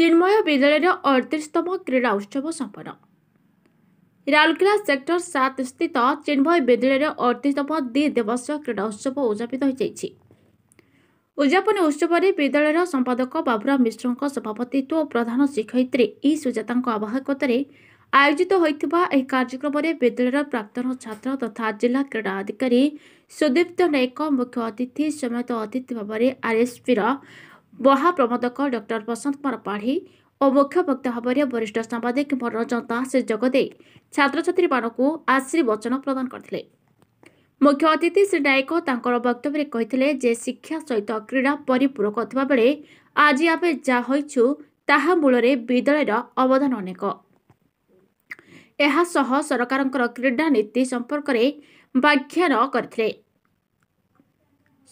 ଚିନ୍ମୟ ବିଦ୍ୟାଳୟର ଅଠତିରିଶତମ କ୍ରୀଡ଼ା ଉତ୍ସବ ସମ୍ପନ୍ନ ରାଉରକେଲା ସେକ୍ଟର ସାତ ସ୍ଥିତ ଚିନ୍ମୟ ବିଦ୍ୟାଳୟର ଅଠତିରିଶତମ ଦ୍ୱି ଦିବସୀୟ କ୍ରୀଡ଼ା ଉତ୍ସବ ଉଦ୍ଯାପିତ ହୋଇଯାଇଛି ଉଦ୍ଯାପନୀ ଉତ୍ସବରେ ବିଦ୍ୟାଳୟର ସମ୍ପାଦକ ବାବୁରାମ ମିଶ୍ରଙ୍କ ସଭାପତିତ୍ୱ ଓ ପ୍ରଧାନ ଶିକ୍ଷୟିତ୍ରୀ ଇ ସୁଜାତାଙ୍କ ଆବାହକତାରେ ଆୟୋଜିତ ହୋଇଥିବା ଏହି କାର୍ଯ୍ୟକ୍ରମରେ ବିଦ୍ୟାଳୟର ପ୍ରାକ୍ତନ ଛାତ୍ର ତଥା ଜିଲ୍ଲା କ୍ରୀଡ଼ା ଅଧିକାରୀ ସୁଦୀପ୍ତ ନାୟକ ମୁଖ୍ୟ ଅତିଥି ସମେତ ଅତିଥି ଭାବରେ ଆର୍ଏସ୍ପିର ମହାପ୍ରବୋଧକ ଡକ୍ଟର ବସନ୍ତ କୁମାର ପାଢ଼ୀ ଓ ମୁଖ୍ୟ ବକ୍ତା ଭାବରେ ବରିଷ୍ଠ ସାମ୍ବାଦିକ ମନୋରଞ୍ଜନ ଦାସ ସେ ଯୋଗଦେଇ ଛାତ୍ରଛାତ୍ରୀମାନଙ୍କୁ ଆଶୀର୍ବଚନ ପ୍ରଦାନ କରିଥିଲେ ମୁଖ୍ୟ ଅତିଥି ଶ୍ରୀ ନାୟକ ତାଙ୍କର ବକ୍ତବ୍ୟରେ କହିଥିଲେ ଯେ ଶିକ୍ଷା ସହିତ କ୍ରୀଡ଼ା ପରିପୂରକ ଥିବାବେଳେ ଆଜି ଆମେ ଯାହା ହୋଇଛୁ ତାହା ମୂଳରେ ବିଦ୍ୟାଳୟର ଅବଦାନ ଅନେକ ଏହାସହ ସରକାରଙ୍କର କ୍ରୀଡ଼ା ନୀତି ସମ୍ପର୍କରେ ବ୍ୟାଖ୍ୟାନ କରିଥିଲେ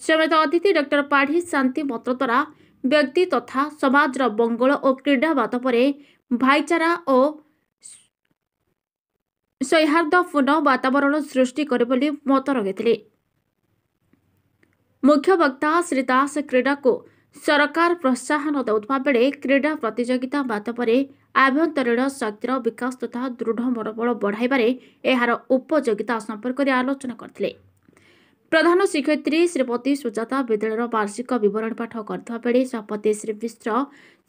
ସମେତ ଅତିଥି ଡକ୍ଟର ପାଢ଼ୀ ଶାନ୍ତି ମନ୍ତ୍ର ଦ୍ୱାରା ବ୍ୟକ୍ତି ତଥା ସମାଜର ବଙ୍ଗଳ ଓ କ୍ରୀଡ଼ା ବାଦ ପରେ ଭାଇଚାରା ଓ ସୌହାର୍ଦ୍ଦ୍ୟପୂର୍ଣ୍ଣ ବାତାବରଣ ସୃଷ୍ଟି କରେ ବୋଲି ମତ ରଖିଥିଲେ ମୁଖ୍ୟ ବକ୍ତା ଶ୍ରୀ ଦାସ କ୍ରୀଡ଼ାକୁ ସରକାର ପ୍ରୋତ୍ସାହନ ଦେଉଥିବା ବେଳେ କ୍ରୀଡ଼ା ପ୍ରତିଯୋଗିତା ବାଦ ପରେ ଆଭ୍ୟନ୍ତରୀଣ ଶକ୍ତିର ବିକାଶ ତଥା ଦୃଢ଼ ମନୋବଳ ବଢ଼ାଇବାରେ ଏହାର ଉପଯୋଗିତା ସମ୍ପର୍କରେ ଆଲୋଚନା କରିଥିଲେ ପ୍ରଧାନ ଶିକ୍ଷୟିତ୍ରୀ ଶ୍ରୀମତୀ ସୁଜାତା ବିଦ୍ୟାଳୟର ବାର୍ଷିକ ବିବରଣୀ ପାଠ କରିଥିବା ବେଳେ ସଭାପତି ଶ୍ରୀ ମିଶ୍ର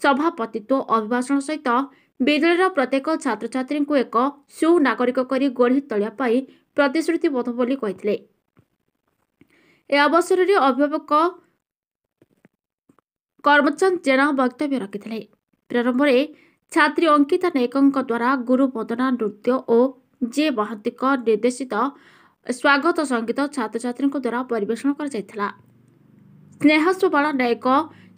ସଭାପତିତ୍ୱ ଅଭିଭାଷଣ ସହିତ ବିଦ୍ୟାଳୟର ପ୍ରତ୍ୟେକ ଛାତ୍ରଛାତ୍ରୀଙ୍କୁ ଏକ ସୁନାଗରିକ କରି ଗଢ଼ି ତୋଳିବା ପାଇଁ ପ୍ରତିଶ୍ରୁତିବଦ୍ଧ ବୋଲି କହିଥିଲେ ଏ ଅବସରରେ ଅଭିଭାବକ କର୍ମଚନ୍ଦ ଜେନା ବକ୍ତବ୍ୟ ରଖିଥିଲେ ପ୍ରାରମ୍ଭରେ ଛାତ୍ରୀ ଅଙ୍କିତା ନାୟକଙ୍କ ଦ୍ୱାରା ଗୁରୁ ବଦନା ନୃତ୍ୟ ଓ ଜେ ମହାନ୍ତିଙ୍କ ନିର୍ଦ୍ଦେଶିତ ସ୍ୱାଗତ ସଙ୍ଗୀତ ଛାତ୍ରଛାତ୍ରୀଙ୍କ ଦ୍ୱାରା ପରିବେଷଣ କରାଯାଇଥିଲା ସ୍ନେହସୁବଳ ନାୟକ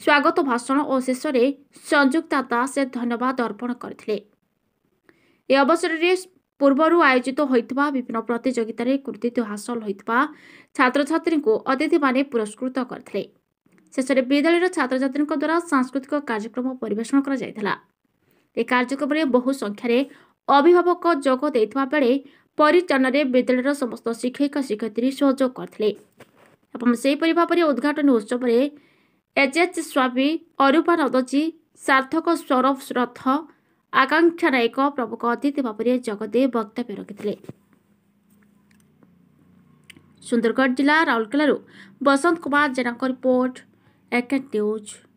ସ୍ୱାଗତ ଭାଷଣ ଓ ଶେଷରେ ସଂଯୁକ୍ତା ଦାସ ସେ ଧନ୍ୟବାଦ ଅର୍ପଣ କରିଥିଲେ ଏ ଅବସରରେ ପୂର୍ବରୁ ଆୟୋଜିତ ହୋଇଥିବା ବିଭିନ୍ନ ପ୍ରତିଯୋଗିତାରେ କୃତିତ୍ୱ ହାସଲ ହୋଇଥିବା ଛାତ୍ରଛାତ୍ରୀଙ୍କୁ ଅତିଥିମାନେ ପୁରସ୍କୃତ କରିଥିଲେ ଶେଷରେ ବିଦ୍ୟାଳୟର ଛାତ୍ରଛାତ୍ରୀଙ୍କ ଦ୍ୱାରା ସାଂସ୍କୃତିକ କାର୍ଯ୍ୟକ୍ରମ ପରିବେଷଣ କରାଯାଇଥିଲା ଏହି କାର୍ଯ୍ୟକ୍ରମରେ ବହୁ ସଂଖ୍ୟାରେ ଅଭିଭାବକ ଯୋଗ ଦେଇଥିବା ବେଳେ ପରିଚାଳନାରେ ବିଦ୍ୟାଳୟର ସମସ୍ତ ଶିକ୍ଷକ ଶିକ୍ଷୟିତ୍ରୀ ସହଯୋଗ କରିଥିଲେ ଏବଂ ସେହିପରି ଭାବରେ ଉଦ୍ଘାଟନୀ ଉତ୍ସବରେ ଏଚ୍ଏଚ୍ ସ୍ୱାମୀ ଅରୁପା ନଦଜୀ ସାର୍ଥକ ସୌରଭ ରଥ ଆକାଂକ୍ଷା ନାୟକ ପ୍ରମୁଖ ଅତିଥି ଭାବରେ ଯୋଗଦେଇ ବକ୍ତବ୍ୟ ରଖିଥିଲେ ସୁନ୍ଦରଗଡ଼ ଜିଲ୍ଲା ରାଉରକେଲାରୁ ବସନ୍ତ କୁମାର ଜେନାଙ୍କ ରିପୋର୍ଟ ଏକେ ନ୍ୟୁଜ୍